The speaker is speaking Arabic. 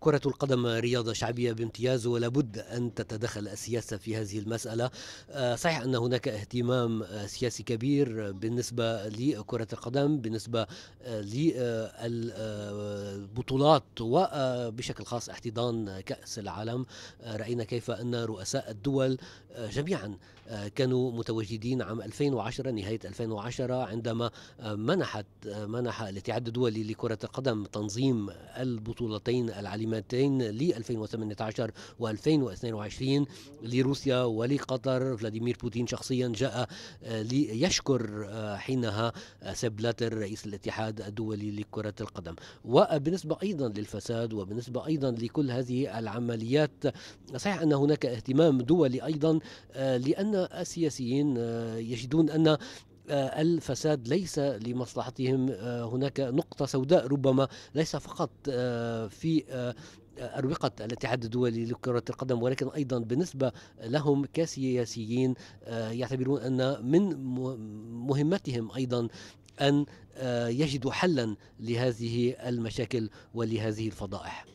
كرة القدم رياضة شعبية بامتياز ولا بد أن تتدخل السياسة في هذه المسألة آه، صحيح أن هناك اهتمام آه، سياسي كبير بالنسبة لكرة القدم بالنسبة آه، للبطولات وبشكل خاص احتضان كأس العالم رأينا كيف أن رؤساء الدول جميعا كانوا متواجدين عام 2010 نهاية 2010 عندما منحت منح الاتحاد الدولي لكرة القدم تنظيم البطولتين العالمية القائمتين ل 2018 و2022 لروسيا ولقطر فلاديمير بوتين شخصيا جاء آه، ليشكر آه، حينها آه، سيب بلاتر رئيس الاتحاد الدولي لكرة القدم وبالنسبة أيضا للفساد وبالنسبة أيضا لكل هذه العمليات صحيح أن هناك اهتمام دولي أيضا لأن السياسيين يجدون أن الفساد ليس لمصلحتهم آه، هناك نقطة سوداء ربما ليس فقط آه، في آه، أروقة الاتحاد الدولي لكرة القدم ولكن أيضا بالنسبة لهم كسياسيين يعتبرون أن من مهمتهم أيضا أن يجدوا حلا لهذه المشاكل ولهذه الفضائح